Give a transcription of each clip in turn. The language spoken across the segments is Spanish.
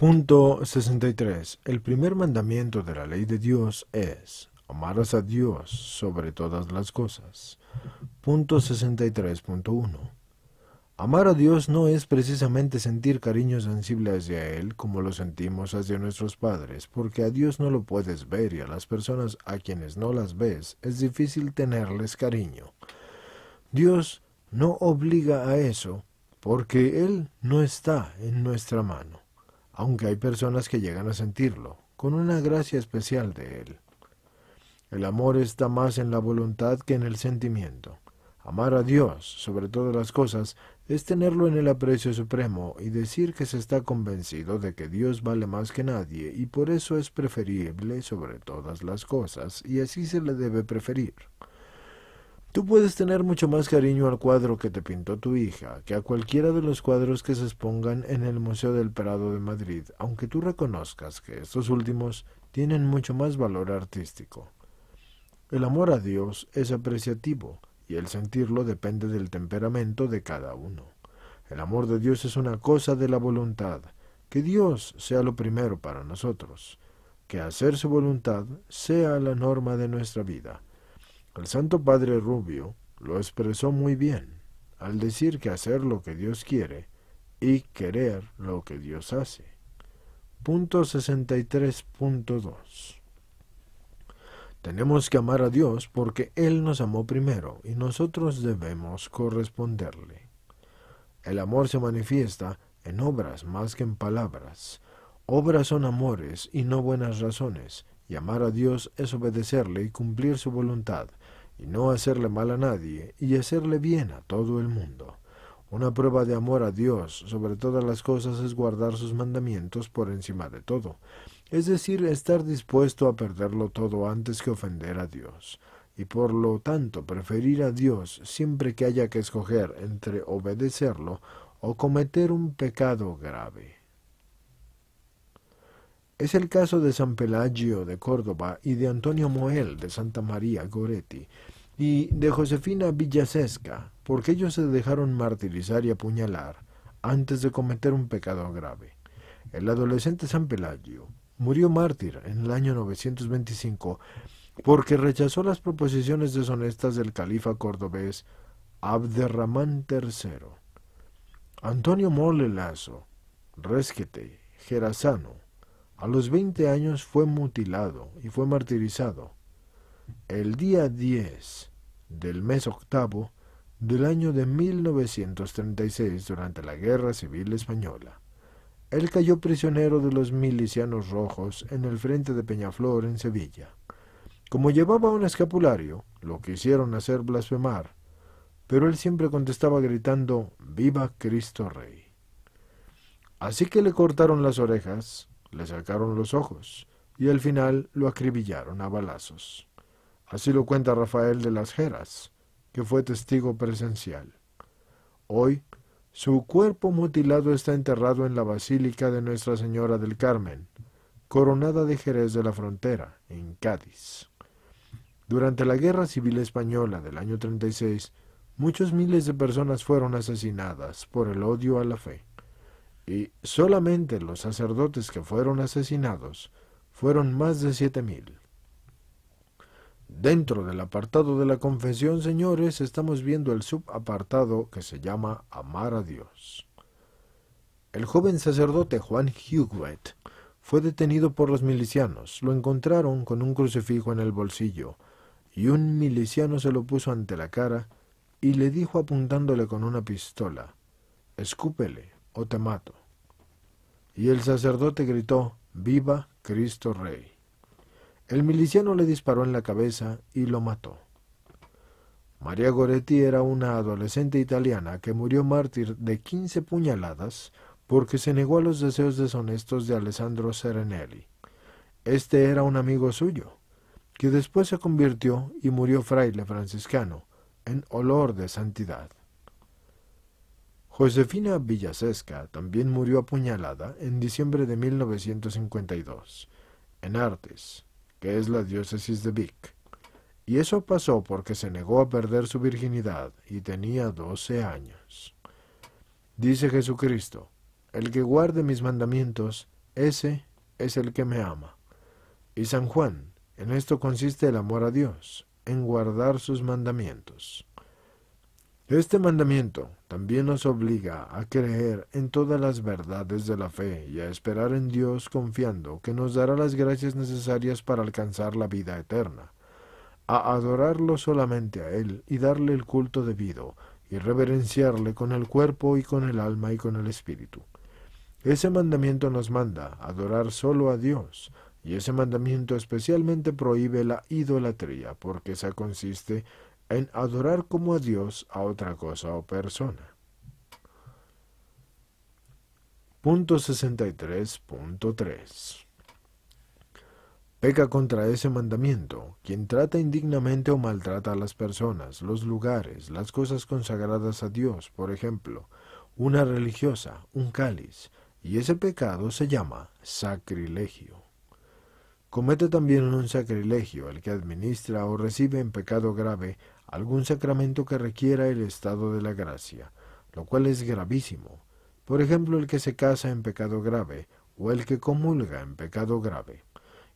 Punto 63. El primer mandamiento de la ley de Dios es, amarás a Dios sobre todas las cosas. Punto 63.1. Amar a Dios no es precisamente sentir cariño sensible hacia Él como lo sentimos hacia nuestros padres, porque a Dios no lo puedes ver y a las personas a quienes no las ves es difícil tenerles cariño. Dios no obliga a eso porque Él no está en nuestra mano aunque hay personas que llegan a sentirlo, con una gracia especial de él. El amor está más en la voluntad que en el sentimiento. Amar a Dios, sobre todas las cosas, es tenerlo en el aprecio supremo y decir que se está convencido de que Dios vale más que nadie y por eso es preferible sobre todas las cosas y así se le debe preferir. Tú puedes tener mucho más cariño al cuadro que te pintó tu hija que a cualquiera de los cuadros que se expongan en el Museo del Prado de Madrid, aunque tú reconozcas que estos últimos tienen mucho más valor artístico. El amor a Dios es apreciativo y el sentirlo depende del temperamento de cada uno. El amor de Dios es una cosa de la voluntad, que Dios sea lo primero para nosotros, que hacer su voluntad sea la norma de nuestra vida el Santo Padre Rubio lo expresó muy bien al decir que hacer lo que Dios quiere y querer lo que Dios hace. Punto 63.2 Tenemos que amar a Dios porque Él nos amó primero y nosotros debemos corresponderle. El amor se manifiesta en obras más que en palabras. Obras son amores y no buenas razones, y amar a Dios es obedecerle y cumplir su voluntad y no hacerle mal a nadie, y hacerle bien a todo el mundo. Una prueba de amor a Dios sobre todas las cosas es guardar sus mandamientos por encima de todo, es decir, estar dispuesto a perderlo todo antes que ofender a Dios, y por lo tanto preferir a Dios siempre que haya que escoger entre obedecerlo o cometer un pecado grave. Es el caso de San Pelagio de Córdoba y de Antonio Moel de Santa María Goretti y de Josefina Villasesca, porque ellos se dejaron martirizar y apuñalar antes de cometer un pecado grave. El adolescente San Pelagio murió mártir en el año 925 porque rechazó las proposiciones deshonestas del califa cordobés Abderramán III. Antonio Mole Lazo, Resquete, Gerasano, a los 20 años fue mutilado y fue martirizado. El día 10 del mes octavo del año de 1936 durante la Guerra Civil Española. Él cayó prisionero de los milicianos rojos en el frente de Peñaflor en Sevilla. Como llevaba un escapulario, lo quisieron hacer blasfemar, pero él siempre contestaba gritando Viva Cristo Rey. Así que le cortaron las orejas, le sacaron los ojos y al final lo acribillaron a balazos. Así lo cuenta Rafael de las Jeras, que fue testigo presencial. Hoy, su cuerpo mutilado está enterrado en la Basílica de Nuestra Señora del Carmen, coronada de Jerez de la Frontera, en Cádiz. Durante la Guerra Civil Española del año 36, muchos miles de personas fueron asesinadas por el odio a la fe y solamente los sacerdotes que fueron asesinados fueron más de siete mil. Dentro del apartado de la confesión, señores, estamos viendo el subapartado que se llama Amar a Dios. El joven sacerdote Juan Huguet fue detenido por los milicianos. Lo encontraron con un crucifijo en el bolsillo y un miliciano se lo puso ante la cara y le dijo apuntándole con una pistola, escúpele o te mato. Y el sacerdote gritó, Viva Cristo Rey. El miliciano le disparó en la cabeza y lo mató. María Goretti era una adolescente italiana que murió mártir de quince puñaladas porque se negó a los deseos deshonestos de Alessandro Serenelli. Este era un amigo suyo, que después se convirtió y murió fraile franciscano, en olor de santidad. Josefina Villasesca también murió apuñalada en diciembre de 1952, en Artes, que es la diócesis de Vic. Y eso pasó porque se negó a perder su virginidad y tenía 12 años. Dice Jesucristo, el que guarde mis mandamientos, ese es el que me ama. Y San Juan, en esto consiste el amor a Dios, en guardar sus mandamientos. Este mandamiento también nos obliga a creer en todas las verdades de la fe y a esperar en Dios confiando que nos dará las gracias necesarias para alcanzar la vida eterna, a adorarlo solamente a Él y darle el culto debido y reverenciarle con el cuerpo y con el alma y con el espíritu. Ese mandamiento nos manda adorar solo a Dios, y ese mandamiento especialmente prohíbe la idolatría, porque esa consiste en adorar como a Dios a otra cosa o persona. Punto 63.3 Peca contra ese mandamiento quien trata indignamente o maltrata a las personas, los lugares, las cosas consagradas a Dios, por ejemplo, una religiosa, un cáliz, y ese pecado se llama sacrilegio comete también un sacrilegio el que administra o recibe en pecado grave algún sacramento que requiera el estado de la gracia, lo cual es gravísimo. Por ejemplo, el que se casa en pecado grave o el que comulga en pecado grave.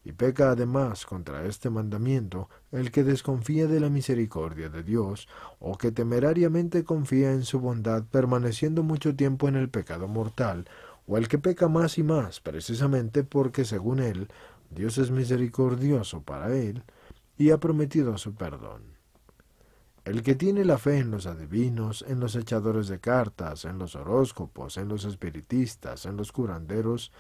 Y peca además contra este mandamiento el que desconfía de la misericordia de Dios o que temerariamente confía en su bondad permaneciendo mucho tiempo en el pecado mortal o el que peca más y más precisamente porque según él Dios es misericordioso para él y ha prometido su perdón. El que tiene la fe en los adivinos, en los echadores de cartas, en los horóscopos, en los espiritistas, en los curanderos,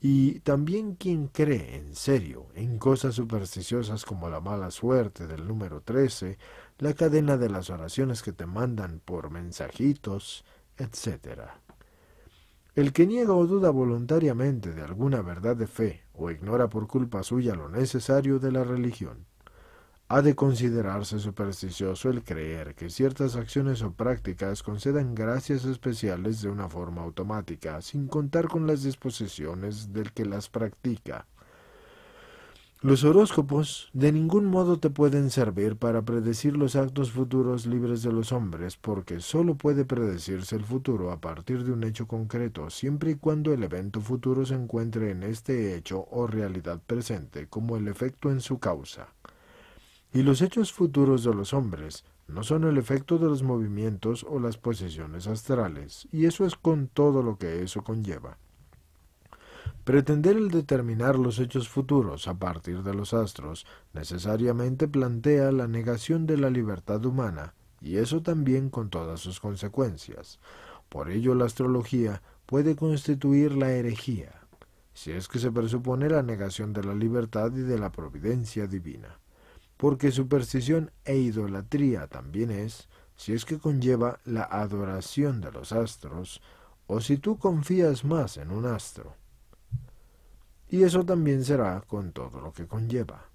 y también quien cree en serio en cosas supersticiosas como la mala suerte del número 13, la cadena de las oraciones que te mandan por mensajitos, etc. El que niega o duda voluntariamente de alguna verdad de fe o ignora por culpa suya lo necesario de la religión, ha de considerarse supersticioso el creer que ciertas acciones o prácticas concedan gracias especiales de una forma automática, sin contar con las disposiciones del que las practica los horóscopos de ningún modo te pueden servir para predecir los actos futuros libres de los hombres, porque sólo puede predecirse el futuro a partir de un hecho concreto, siempre y cuando el evento futuro se encuentre en este hecho o realidad presente como el efecto en su causa. Y los hechos futuros de los hombres no son el efecto de los movimientos o las posiciones astrales, y eso es con todo lo que eso conlleva. Pretender el determinar los hechos futuros a partir de los astros necesariamente plantea la negación de la libertad humana, y eso también con todas sus consecuencias. Por ello la astrología puede constituir la herejía, si es que se presupone la negación de la libertad y de la providencia divina, porque superstición e idolatría también es, si es que conlleva la adoración de los astros, o si tú confías más en un astro y eso también será con todo lo que conlleva.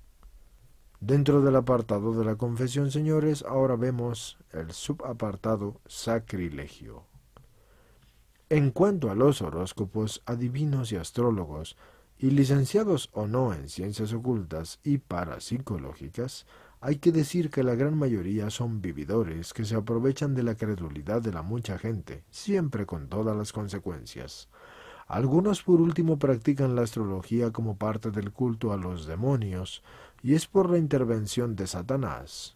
Dentro del apartado de la confesión, señores, ahora vemos el subapartado sacrilegio. En cuanto a los horóscopos, adivinos y astrólogos, y licenciados o no en ciencias ocultas y parapsicológicas, hay que decir que la gran mayoría son vividores que se aprovechan de la credulidad de la mucha gente, siempre con todas las consecuencias. Algunos por último practican la astrología como parte del culto a los demonios, y es por la intervención de Satanás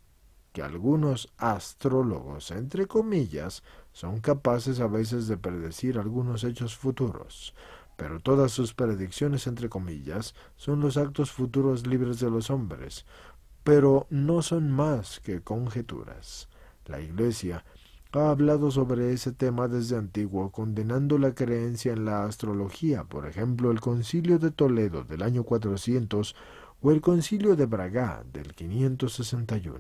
que algunos astrólogos, entre comillas, son capaces a veces de predecir algunos hechos futuros, pero todas sus predicciones, entre comillas, son los actos futuros libres de los hombres, pero no son más que conjeturas. La Iglesia ha hablado sobre ese tema desde antiguo, condenando la creencia en la astrología, por ejemplo, el concilio de Toledo del año 400 o el concilio de Braga del 561.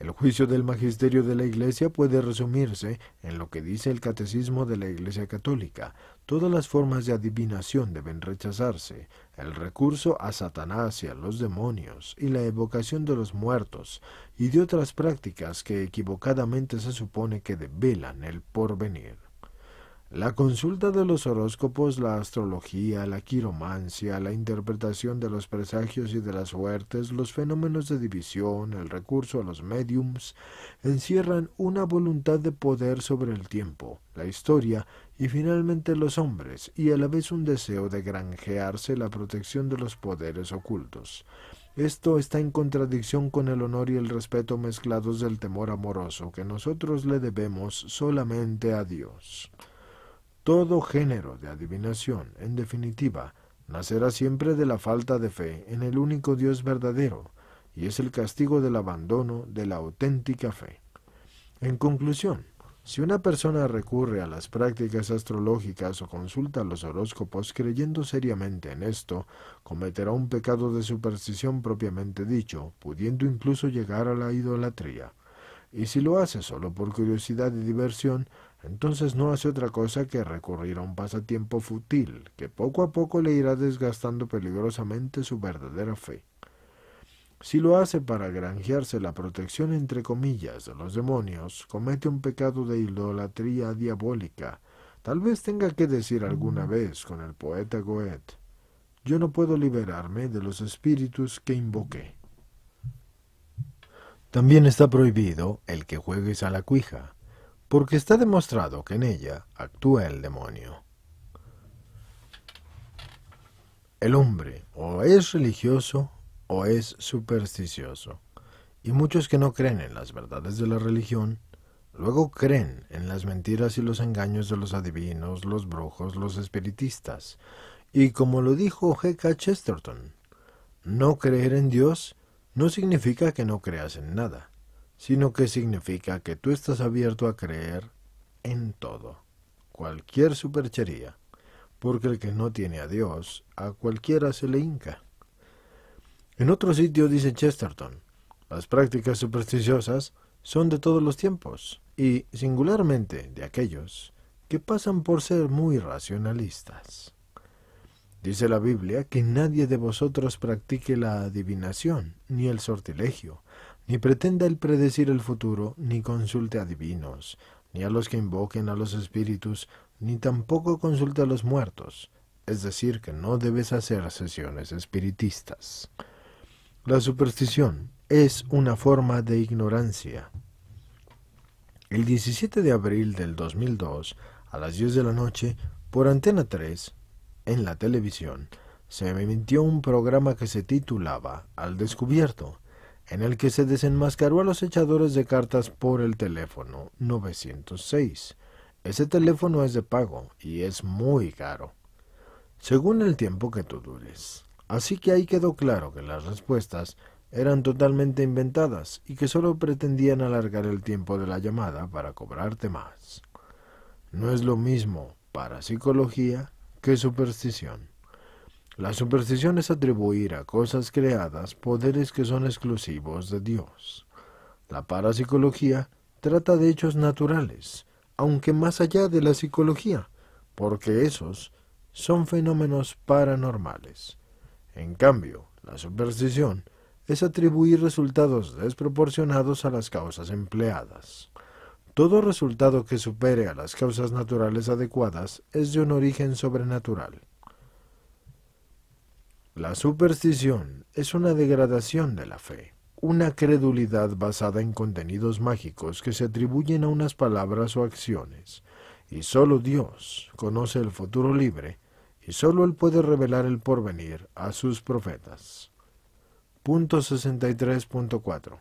El juicio del magisterio de la Iglesia puede resumirse en lo que dice el Catecismo de la Iglesia Católica. Todas las formas de adivinación deben rechazarse el recurso a Satanás y a los demonios y la evocación de los muertos y de otras prácticas que equivocadamente se supone que develan el porvenir. La consulta de los horóscopos, la astrología, la quiromancia, la interpretación de los presagios y de las suertes, los fenómenos de división, el recurso a los mediums, encierran una voluntad de poder sobre el tiempo, la historia y finalmente los hombres, y a la vez un deseo de granjearse la protección de los poderes ocultos. Esto está en contradicción con el honor y el respeto mezclados del temor amoroso que nosotros le debemos solamente a Dios. Todo género de adivinación, en definitiva, nacerá siempre de la falta de fe en el único Dios verdadero, y es el castigo del abandono de la auténtica fe. En conclusión, si una persona recurre a las prácticas astrológicas o consulta los horóscopos creyendo seriamente en esto, cometerá un pecado de superstición propiamente dicho, pudiendo incluso llegar a la idolatría. Y si lo hace solo por curiosidad y diversión, entonces no hace otra cosa que recurrir a un pasatiempo fútil que poco a poco le irá desgastando peligrosamente su verdadera fe. Si lo hace para granjearse la protección entre comillas de los demonios, comete un pecado de idolatría diabólica. Tal vez tenga que decir alguna mm. vez con el poeta Goethe, yo no puedo liberarme de los espíritus que invoqué. También está prohibido el que juegues a la cuija, porque está demostrado que en ella actúa el demonio. El hombre o es religioso o es supersticioso, y muchos que no creen en las verdades de la religión, luego creen en las mentiras y los engaños de los adivinos, los brujos, los espiritistas, y como lo dijo G.K. Chesterton, no creer en Dios no significa que no creas en nada, sino que significa que tú estás abierto a creer en todo, cualquier superchería, porque el que no tiene a Dios, a cualquiera se le hinca. En otro sitio dice Chesterton, las prácticas supersticiosas son de todos los tiempos, y singularmente de aquellos que pasan por ser muy racionalistas. Dice la Biblia que nadie de vosotros practique la adivinación, ni el sortilegio, ni pretenda el predecir el futuro, ni consulte a divinos, ni a los que invoquen a los espíritus, ni tampoco consulte a los muertos. Es decir, que no debes hacer sesiones espiritistas. La superstición es una forma de ignorancia. El 17 de abril del 2002, a las 10 de la noche, por Antena 3, en la televisión, se emitió un programa que se titulaba Al descubierto, en el que se desenmascaró a los echadores de cartas por el teléfono 906. Ese teléfono es de pago y es muy caro, según el tiempo que tú dures. Así que ahí quedó claro que las respuestas eran totalmente inventadas y que solo pretendían alargar el tiempo de la llamada para cobrarte más. No es lo mismo para psicología que superstición. La superstición es atribuir a cosas creadas poderes que son exclusivos de Dios. La parapsicología trata de hechos naturales, aunque más allá de la psicología, porque esos son fenómenos paranormales. En cambio, la superstición es atribuir resultados desproporcionados a las causas empleadas. Todo resultado que supere a las causas naturales adecuadas es de un origen sobrenatural. La superstición es una degradación de la fe, una credulidad basada en contenidos mágicos que se atribuyen a unas palabras o acciones, y solo Dios conoce el futuro libre, y solo Él puede revelar el porvenir a sus profetas. Punto 63.4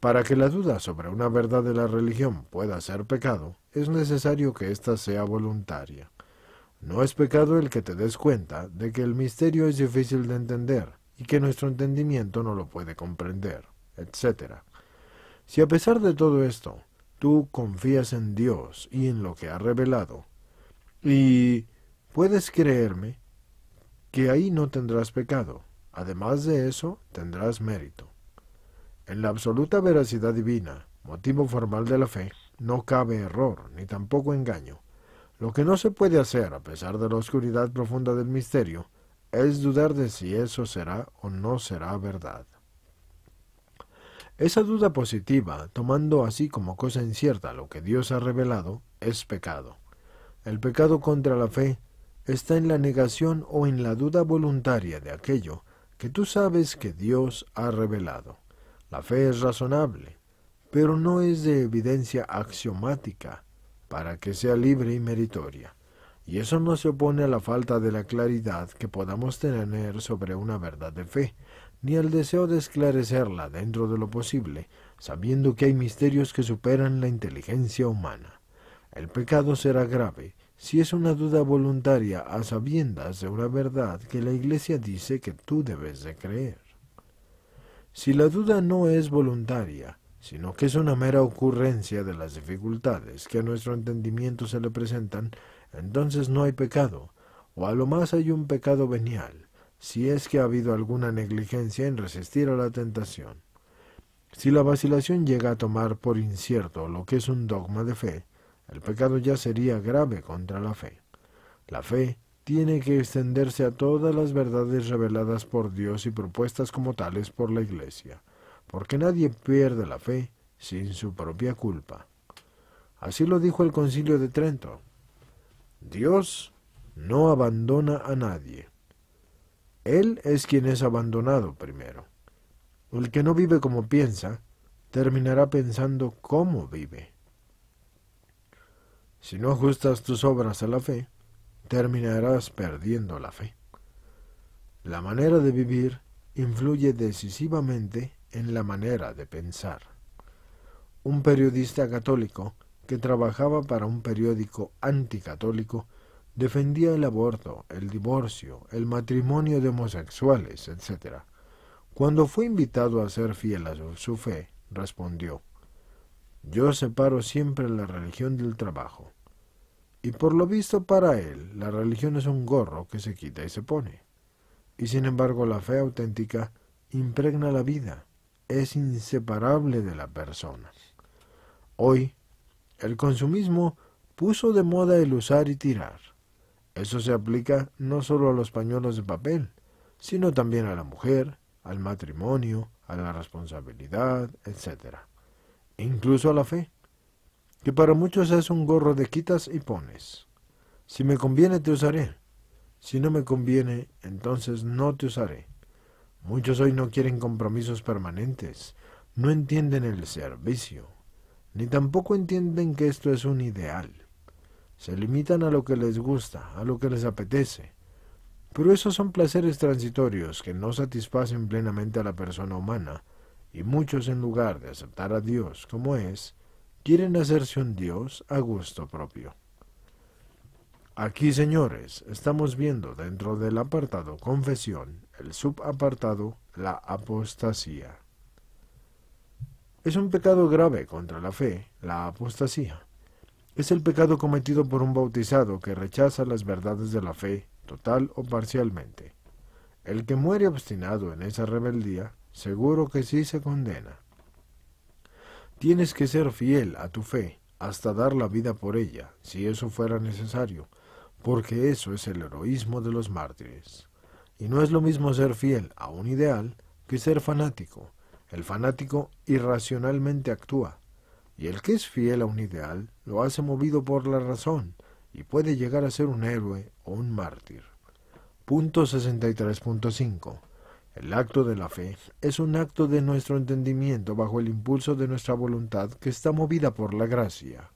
para que la duda sobre una verdad de la religión pueda ser pecado, es necesario que ésta sea voluntaria. No es pecado el que te des cuenta de que el misterio es difícil de entender y que nuestro entendimiento no lo puede comprender, etc. Si a pesar de todo esto, tú confías en Dios y en lo que ha revelado, y puedes creerme que ahí no tendrás pecado, además de eso tendrás mérito. En la absoluta veracidad divina, motivo formal de la fe, no cabe error ni tampoco engaño. Lo que no se puede hacer, a pesar de la oscuridad profunda del misterio, es dudar de si eso será o no será verdad. Esa duda positiva, tomando así como cosa incierta lo que Dios ha revelado, es pecado. El pecado contra la fe está en la negación o en la duda voluntaria de aquello que tú sabes que Dios ha revelado. La fe es razonable, pero no es de evidencia axiomática, para que sea libre y meritoria. Y eso no se opone a la falta de la claridad que podamos tener sobre una verdad de fe, ni al deseo de esclarecerla dentro de lo posible, sabiendo que hay misterios que superan la inteligencia humana. El pecado será grave si es una duda voluntaria a sabiendas de una verdad que la Iglesia dice que tú debes de creer. Si la duda no es voluntaria, sino que es una mera ocurrencia de las dificultades que a nuestro entendimiento se le presentan, entonces no hay pecado, o a lo más hay un pecado venial, si es que ha habido alguna negligencia en resistir a la tentación. Si la vacilación llega a tomar por incierto lo que es un dogma de fe, el pecado ya sería grave contra la fe. La fe tiene que extenderse a todas las verdades reveladas por Dios y propuestas como tales por la Iglesia porque nadie pierde la fe sin su propia culpa. Así lo dijo el concilio de Trento. Dios no abandona a nadie. Él es quien es abandonado primero. El que no vive como piensa, terminará pensando cómo vive. Si no ajustas tus obras a la fe, terminarás perdiendo la fe. La manera de vivir influye decisivamente en la manera de pensar. Un periodista católico que trabajaba para un periódico anticatólico defendía el aborto, el divorcio, el matrimonio de homosexuales, etc. Cuando fue invitado a ser fiel a su fe, respondió, Yo separo siempre la religión del trabajo. Y por lo visto para él, la religión es un gorro que se quita y se pone. Y sin embargo la fe auténtica impregna la vida, es inseparable de la persona. Hoy, el consumismo puso de moda el usar y tirar. Eso se aplica no solo a los pañuelos de papel, sino también a la mujer, al matrimonio, a la responsabilidad, etc. incluso a la fe, que para muchos es un gorro de quitas y pones. Si me conviene te usaré, si no me conviene entonces no te usaré. Muchos hoy no quieren compromisos permanentes, no entienden el servicio, ni tampoco entienden que esto es un ideal. Se limitan a lo que les gusta, a lo que les apetece. Pero esos son placeres transitorios que no satisfacen plenamente a la persona humana, y muchos en lugar de aceptar a Dios como es, quieren hacerse un Dios a gusto propio. Aquí, señores, estamos viendo dentro del apartado confesión el subapartado, la apostasía. Es un pecado grave contra la fe, la apostasía. Es el pecado cometido por un bautizado que rechaza las verdades de la fe, total o parcialmente. El que muere obstinado en esa rebeldía, seguro que sí se condena. Tienes que ser fiel a tu fe hasta dar la vida por ella, si eso fuera necesario, porque eso es el heroísmo de los mártires. Y no es lo mismo ser fiel a un ideal que ser fanático. El fanático irracionalmente actúa, y el que es fiel a un ideal lo hace movido por la razón y puede llegar a ser un héroe o un mártir. 63.5. El acto de la fe es un acto de nuestro entendimiento bajo el impulso de nuestra voluntad que está movida por la gracia.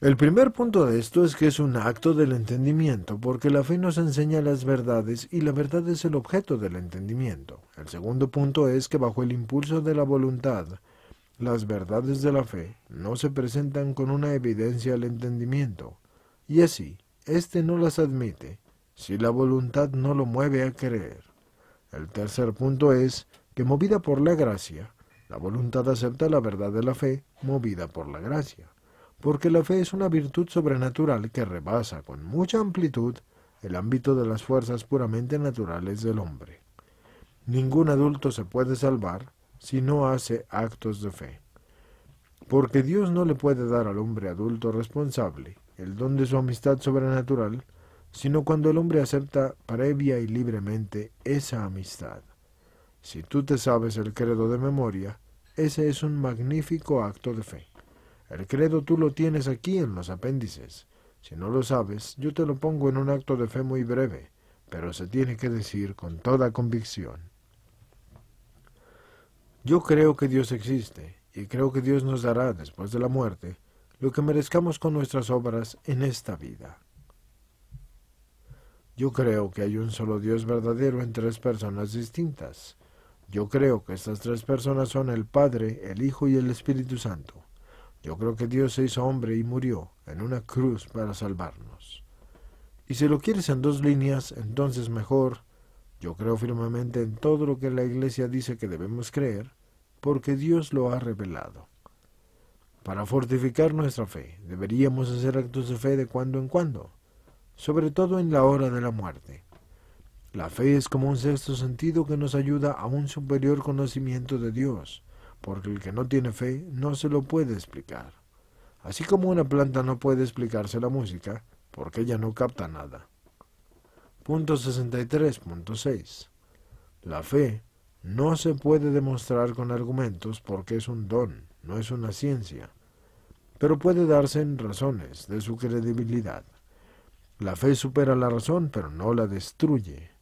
El primer punto de esto es que es un acto del entendimiento, porque la fe nos enseña las verdades y la verdad es el objeto del entendimiento. El segundo punto es que bajo el impulso de la voluntad, las verdades de la fe no se presentan con una evidencia al entendimiento, y así, éste no las admite, si la voluntad no lo mueve a creer. El tercer punto es que movida por la gracia, la voluntad acepta la verdad de la fe movida por la gracia porque la fe es una virtud sobrenatural que rebasa con mucha amplitud el ámbito de las fuerzas puramente naturales del hombre. Ningún adulto se puede salvar si no hace actos de fe, porque Dios no le puede dar al hombre adulto responsable el don de su amistad sobrenatural, sino cuando el hombre acepta previa y libremente esa amistad. Si tú te sabes el credo de memoria, ese es un magnífico acto de fe. El credo tú lo tienes aquí en los apéndices. Si no lo sabes, yo te lo pongo en un acto de fe muy breve, pero se tiene que decir con toda convicción. Yo creo que Dios existe, y creo que Dios nos dará, después de la muerte, lo que merezcamos con nuestras obras en esta vida. Yo creo que hay un solo Dios verdadero en tres personas distintas. Yo creo que estas tres personas son el Padre, el Hijo y el Espíritu Santo. Yo creo que Dios se hizo hombre y murió en una cruz para salvarnos. Y si lo quieres en dos líneas, entonces mejor, yo creo firmemente en todo lo que la Iglesia dice que debemos creer, porque Dios lo ha revelado. Para fortificar nuestra fe, deberíamos hacer actos de fe de cuando en cuando, sobre todo en la hora de la muerte. La fe es como un sexto sentido que nos ayuda a un superior conocimiento de Dios, porque el que no tiene fe no se lo puede explicar. Así como una planta no puede explicarse la música, porque ella no capta nada. Punto 63.6. La fe no se puede demostrar con argumentos porque es un don, no es una ciencia, pero puede darse en razones de su credibilidad. La fe supera la razón, pero no la destruye.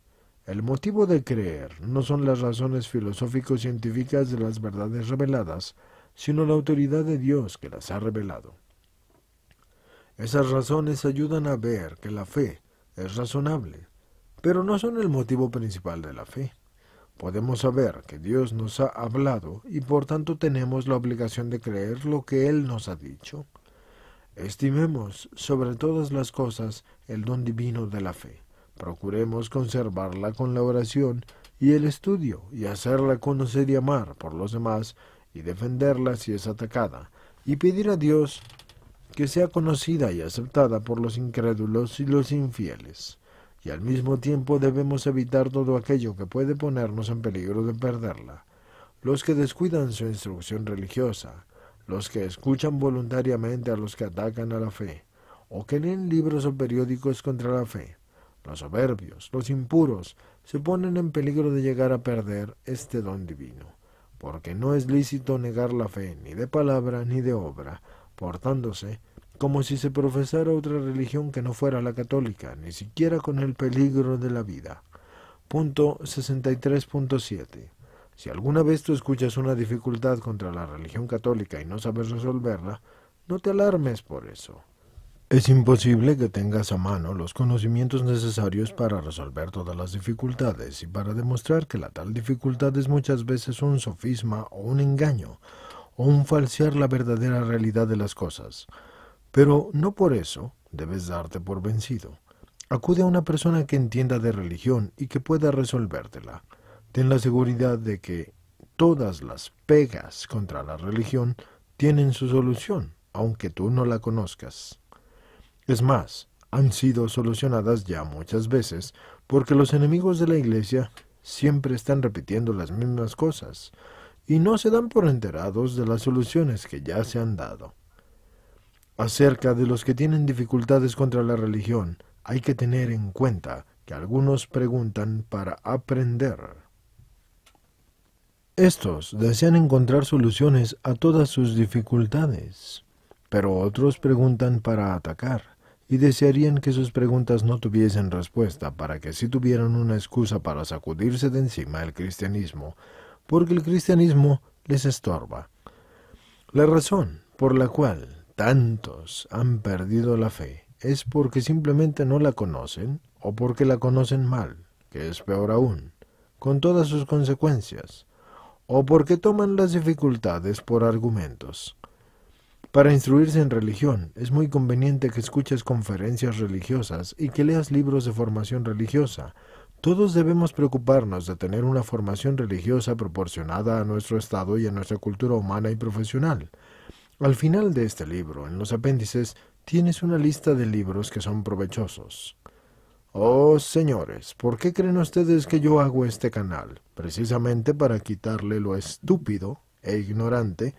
El motivo de creer no son las razones filosófico-científicas de las verdades reveladas, sino la autoridad de Dios que las ha revelado. Esas razones ayudan a ver que la fe es razonable, pero no son el motivo principal de la fe. Podemos saber que Dios nos ha hablado y por tanto tenemos la obligación de creer lo que Él nos ha dicho. Estimemos sobre todas las cosas el don divino de la fe. Procuremos conservarla con la oración y el estudio y hacerla conocer y amar por los demás y defenderla si es atacada y pedir a Dios que sea conocida y aceptada por los incrédulos y los infieles. Y al mismo tiempo debemos evitar todo aquello que puede ponernos en peligro de perderla. Los que descuidan su instrucción religiosa, los que escuchan voluntariamente a los que atacan a la fe, o que leen libros o periódicos contra la fe, los soberbios, los impuros, se ponen en peligro de llegar a perder este don divino, porque no es lícito negar la fe ni de palabra ni de obra, portándose como si se profesara otra religión que no fuera la católica, ni siquiera con el peligro de la vida. Punto 63.7. Si alguna vez tú escuchas una dificultad contra la religión católica y no sabes resolverla, no te alarmes por eso. Es imposible que tengas a mano los conocimientos necesarios para resolver todas las dificultades y para demostrar que la tal dificultad es muchas veces un sofisma o un engaño o un falsear la verdadera realidad de las cosas. Pero no por eso debes darte por vencido. Acude a una persona que entienda de religión y que pueda resolvértela. Ten la seguridad de que todas las pegas contra la religión tienen su solución, aunque tú no la conozcas. Es más, han sido solucionadas ya muchas veces porque los enemigos de la Iglesia siempre están repitiendo las mismas cosas y no se dan por enterados de las soluciones que ya se han dado. Acerca de los que tienen dificultades contra la religión, hay que tener en cuenta que algunos preguntan para aprender. Estos desean encontrar soluciones a todas sus dificultades, pero otros preguntan para atacar y desearían que sus preguntas no tuviesen respuesta para que sí tuvieran una excusa para sacudirse de encima el cristianismo, porque el cristianismo les estorba. La razón por la cual tantos han perdido la fe es porque simplemente no la conocen o porque la conocen mal, que es peor aún, con todas sus consecuencias, o porque toman las dificultades por argumentos. Para instruirse en religión, es muy conveniente que escuches conferencias religiosas y que leas libros de formación religiosa. Todos debemos preocuparnos de tener una formación religiosa proporcionada a nuestro estado y a nuestra cultura humana y profesional. Al final de este libro, en los apéndices, tienes una lista de libros que son provechosos. Oh, señores, ¿por qué creen ustedes que yo hago este canal? Precisamente para quitarle lo estúpido e ignorante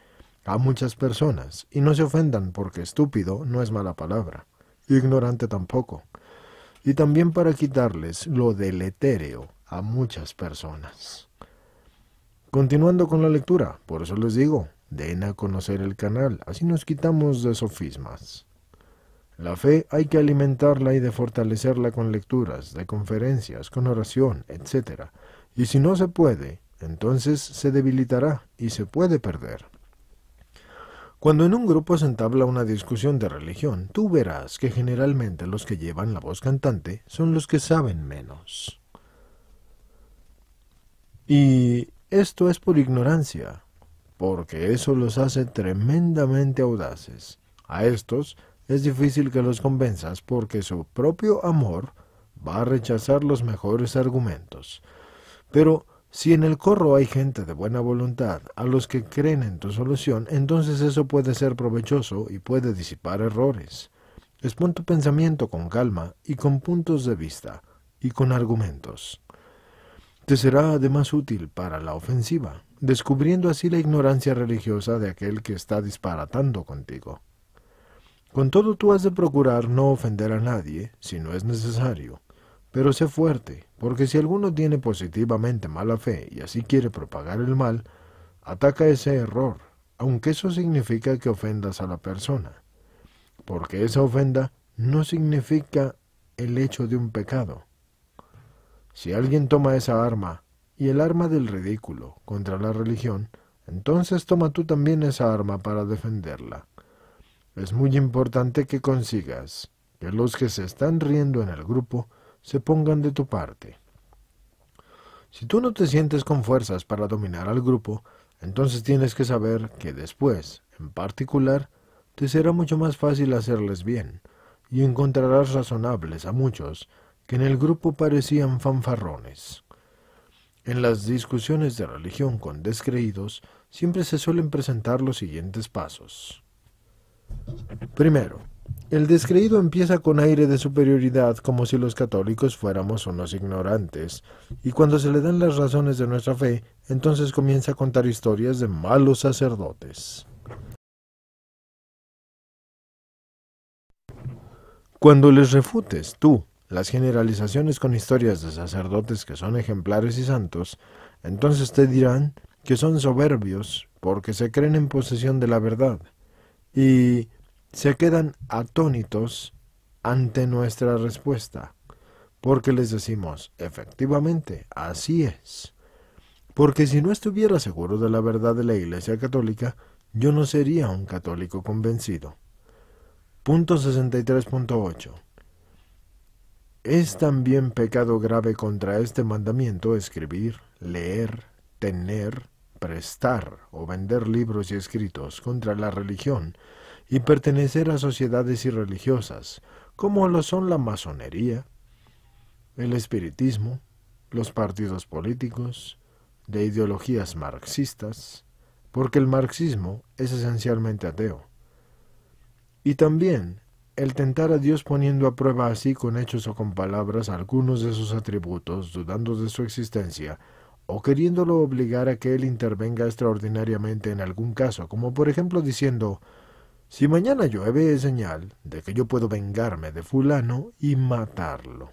a muchas personas, y no se ofendan porque estúpido no es mala palabra, ignorante tampoco, y también para quitarles lo deletéreo a muchas personas. Continuando con la lectura, por eso les digo, den a conocer el canal, así nos quitamos de sofismas. La fe hay que alimentarla y de fortalecerla con lecturas, de conferencias, con oración, etc. Y si no se puede, entonces se debilitará y se puede perder. Cuando en un grupo se entabla una discusión de religión, tú verás que generalmente los que llevan la voz cantante son los que saben menos. Y esto es por ignorancia, porque eso los hace tremendamente audaces. A estos es difícil que los convenzas porque su propio amor va a rechazar los mejores argumentos. Pero si en el corro hay gente de buena voluntad, a los que creen en tu solución, entonces eso puede ser provechoso y puede disipar errores. Expon tu pensamiento con calma y con puntos de vista y con argumentos. Te será además útil para la ofensiva, descubriendo así la ignorancia religiosa de aquel que está disparatando contigo. Con todo tú has de procurar no ofender a nadie, si no es necesario, pero sé fuerte, porque si alguno tiene positivamente mala fe y así quiere propagar el mal, ataca ese error, aunque eso significa que ofendas a la persona, porque esa ofenda no significa el hecho de un pecado. Si alguien toma esa arma, y el arma del ridículo, contra la religión, entonces toma tú también esa arma para defenderla. Es muy importante que consigas que los que se están riendo en el grupo se pongan de tu parte. Si tú no te sientes con fuerzas para dominar al grupo, entonces tienes que saber que después, en particular, te será mucho más fácil hacerles bien, y encontrarás razonables a muchos que en el grupo parecían fanfarrones. En las discusiones de religión con descreídos siempre se suelen presentar los siguientes pasos. Primero, el descreído empieza con aire de superioridad, como si los católicos fuéramos unos ignorantes, y cuando se le dan las razones de nuestra fe, entonces comienza a contar historias de malos sacerdotes. Cuando les refutes, tú, las generalizaciones con historias de sacerdotes que son ejemplares y santos, entonces te dirán que son soberbios porque se creen en posesión de la verdad, y se quedan atónitos ante nuestra respuesta, porque les decimos, efectivamente, así es. Porque si no estuviera seguro de la verdad de la Iglesia Católica, yo no sería un católico convencido. Punto 63.8. Es también pecado grave contra este mandamiento escribir, leer, tener, prestar o vender libros y escritos contra la religión, y pertenecer a sociedades irreligiosas, como lo son la masonería, el espiritismo, los partidos políticos, de ideologías marxistas, porque el marxismo es esencialmente ateo. Y también el tentar a Dios poniendo a prueba así con hechos o con palabras algunos de sus atributos, dudando de su existencia, o queriéndolo obligar a que él intervenga extraordinariamente en algún caso, como por ejemplo diciendo si mañana llueve es señal de que yo puedo vengarme de fulano y matarlo.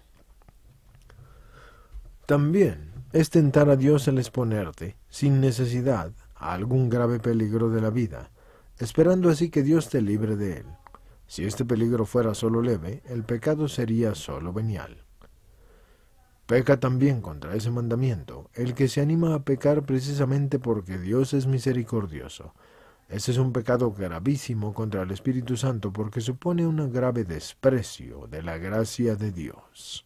También es tentar a Dios el exponerte, sin necesidad, a algún grave peligro de la vida, esperando así que Dios te libre de él. Si este peligro fuera solo leve, el pecado sería solo venial. Peca también contra ese mandamiento, el que se anima a pecar precisamente porque Dios es misericordioso ese es un pecado gravísimo contra el Espíritu Santo porque supone un grave desprecio de la gracia de Dios.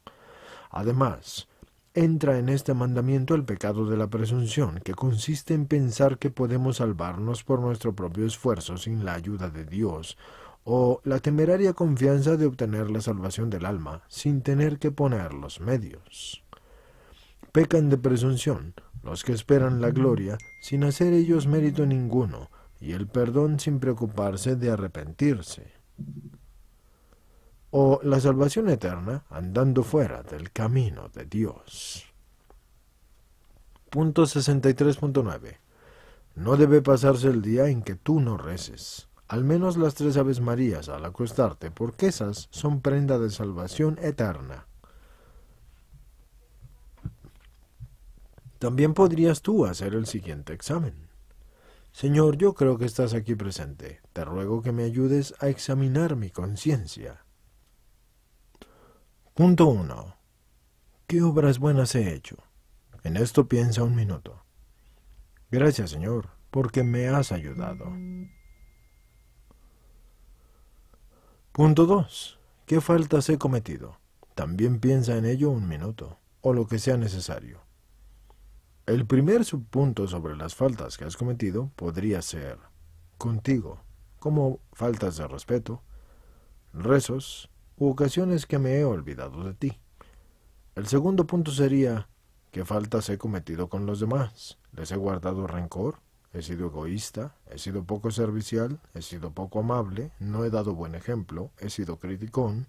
Además, entra en este mandamiento el pecado de la presunción, que consiste en pensar que podemos salvarnos por nuestro propio esfuerzo sin la ayuda de Dios, o la temeraria confianza de obtener la salvación del alma sin tener que poner los medios. Pecan de presunción los que esperan la gloria sin hacer ellos mérito ninguno, y el perdón sin preocuparse de arrepentirse. O la salvación eterna andando fuera del camino de Dios. Punto 63.9. No debe pasarse el día en que tú no reces, al menos las tres Aves Marías al acostarte, porque esas son prenda de salvación eterna. También podrías tú hacer el siguiente examen. Señor, yo creo que estás aquí presente. Te ruego que me ayudes a examinar mi conciencia. Punto 1. ¿Qué obras buenas he hecho? En esto piensa un minuto. Gracias, Señor, porque me has ayudado. Punto 2. ¿Qué faltas he cometido? También piensa en ello un minuto, o lo que sea necesario. El primer subpunto sobre las faltas que has cometido podría ser contigo, como faltas de respeto, rezos u ocasiones que me he olvidado de ti. El segundo punto sería qué faltas he cometido con los demás. ¿Les he guardado rencor? ¿He sido egoísta? ¿He sido poco servicial? ¿He sido poco amable? ¿No he dado buen ejemplo? ¿He sido criticón?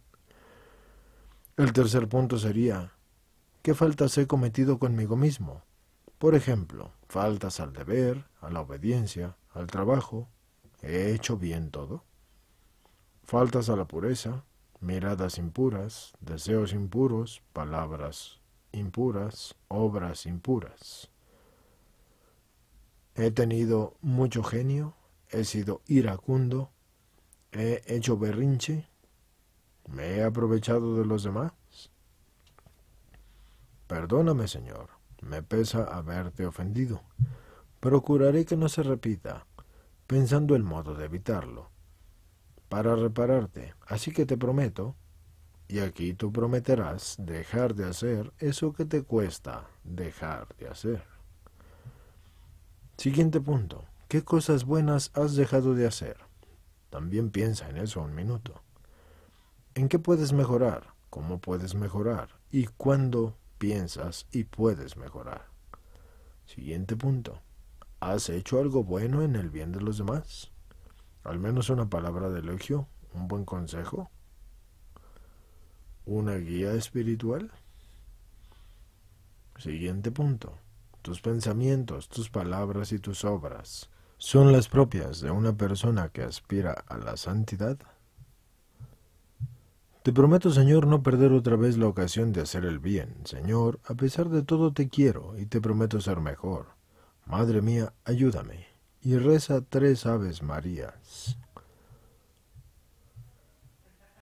El tercer punto sería, ¿qué faltas he cometido conmigo mismo? Por ejemplo, faltas al deber, a la obediencia, al trabajo, he hecho bien todo. Faltas a la pureza, miradas impuras, deseos impuros, palabras impuras, obras impuras. He tenido mucho genio, he sido iracundo, he hecho berrinche, me he aprovechado de los demás. Perdóname, Señor, me pesa haberte ofendido. Procuraré que no se repita, pensando el modo de evitarlo, para repararte. Así que te prometo, y aquí tú prometerás dejar de hacer eso que te cuesta dejar de hacer. Siguiente punto. ¿Qué cosas buenas has dejado de hacer? También piensa en eso un minuto. ¿En qué puedes mejorar? ¿Cómo puedes mejorar? ¿Y cuándo piensas y puedes mejorar. Siguiente punto. ¿Has hecho algo bueno en el bien de los demás? Al menos una palabra de elogio, un buen consejo, una guía espiritual. Siguiente punto. Tus pensamientos, tus palabras y tus obras son las propias de una persona que aspira a la santidad. Te prometo, Señor, no perder otra vez la ocasión de hacer el bien. Señor, a pesar de todo te quiero y te prometo ser mejor. Madre mía, ayúdame. Y reza tres Aves Marías.